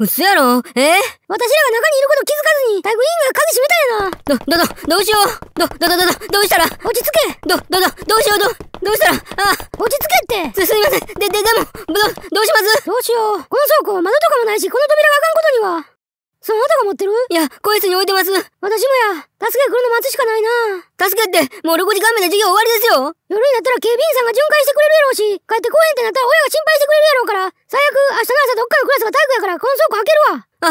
嘘やろえー、私らが中にいること気づかずに、タグインが鍵閉めたやな。ど、ど、ど、どうしよう。ど、ど、ど、ど、どうしたら落ち着け。ど、ど、ど、どうしよう、ど、どうしたらあ、落ち着けって。す、すみません。で、で、でも、ど、どうしますどうしよう。この倉庫、窓とかもないし、この扉が開かんことには。そのあたが持ってるいや、こいつに置いてます。私もや、助けが来るの待つしかないな。助けって、もう6時間目で授業終わりですよ。夜になったら警備員さんが巡回してくれうし、帰ってこへんってなったら親が心配してくれるやろうから、最悪明日の朝どっかのクラスが体育やから、この倉庫開け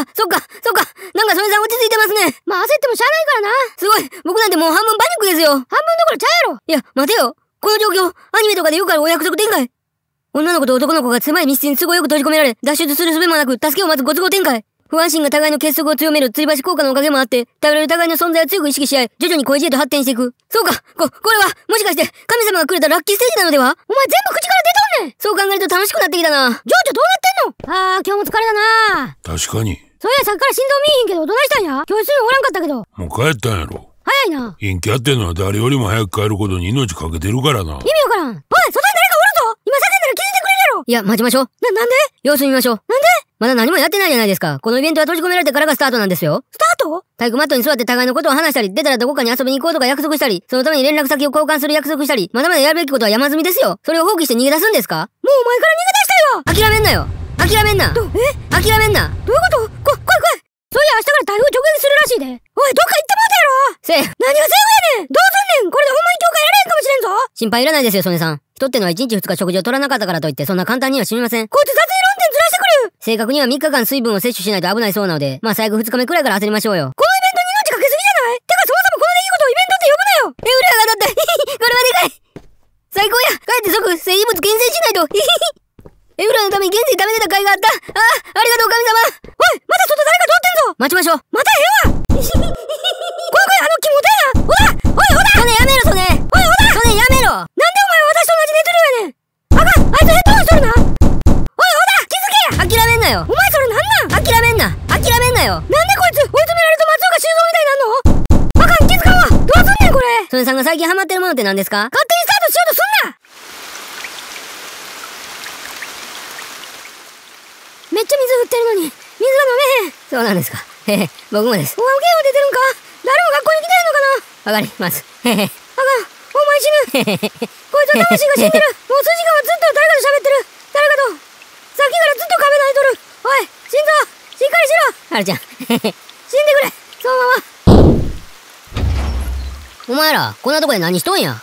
るわ。あ、そっか、そっか。なんかそれじゃ落ち着いてますね。まあ焦ってもしゃあないからな。すごい、僕なんてもう半分パニックですよ。半分どころちゃうやろ。いや、待てよ。この状況、アニメとかで言うからお約束展開。女の子と男の子が狭い密室に都合よく閉じ込められ、脱出する術もなく、助けを待つご都合展開。不安心が互いの結束を強める吊り橋効果のおかげもあって、頼れる互いの存在を強く意識し合い、徐々に恋路へと発展していく。そうかこ、これは、もしかして、神様がくれたラッキーステージなのではお前全部口から出とんねんそう考えると楽しくなってきたな。情緒どうなってんのあー、今日も疲れたな確かに。そういや、さっきから振動見えへんけど、どないしたんや教室におらんかったけど。もう帰ったんやろ。早いな。陰キャってのは誰よりも早く帰ることに命かけてるからな。意味わからん。おい、外に誰かおるぞ今叫んだら気づいてくれるやろいや、待ちましょう。な、なんで様子見ましょう。なんでまだ何もやってないじゃないですか。このイベントは閉じ込められてからがスタートなんですよ。スタート体育マットに座って互いのことを話したり、出たらどこかに遊びに行こうとか約束したり、そのために連絡先を交換する約束したり、まだまだやるべきことは山積みですよ。それを放棄して逃げ出すんですかもうお前から逃げ出したよ諦めんなよ諦めんなえ諦めんなどういうことこ、来い来いそういや明日から台風直撃するらしいで。おい、どっか行ってやろせえ。何がせえやねんどうすんねんこれでほんまに教会やれんかもしれんぞ心配いらないですよ、曽根さん。人ってのは1日2日食事を取らなかったからといって、そんな簡単には死みません。こいつ正確には3日間水分を摂取しないと危ないそうなので、まあ最後2日目くらいから焦りましょうよ。このイベントに命かけすぎじゃないてかそもそもこれでいいことをイベントって呼ぶなよえ、裏が当たった これはでかい最高や帰って即、生物厳選しないとエ え、裏のために厳選食べてた甲斐があったああ、あなよなんでこいつ追い詰められると松岡修造みたいになんのあかんんん気うわどすねそれさんが最近ハマってるものって何ですか勝手にスタートしようとすんなめっちゃ水降ってるのに、水が飲めへん。そうなんですか。へへ、僕もです。おはんけんは出てるんか誰も学校に来てへんのかなわかります。へへ。あかん、お前死ぬ。へへへ。こいつは魂が死んでる。もう数時間はずっと誰かと喋ってる。ハルちゃん 死んでくれそのままお前らこんなとこで何しとんや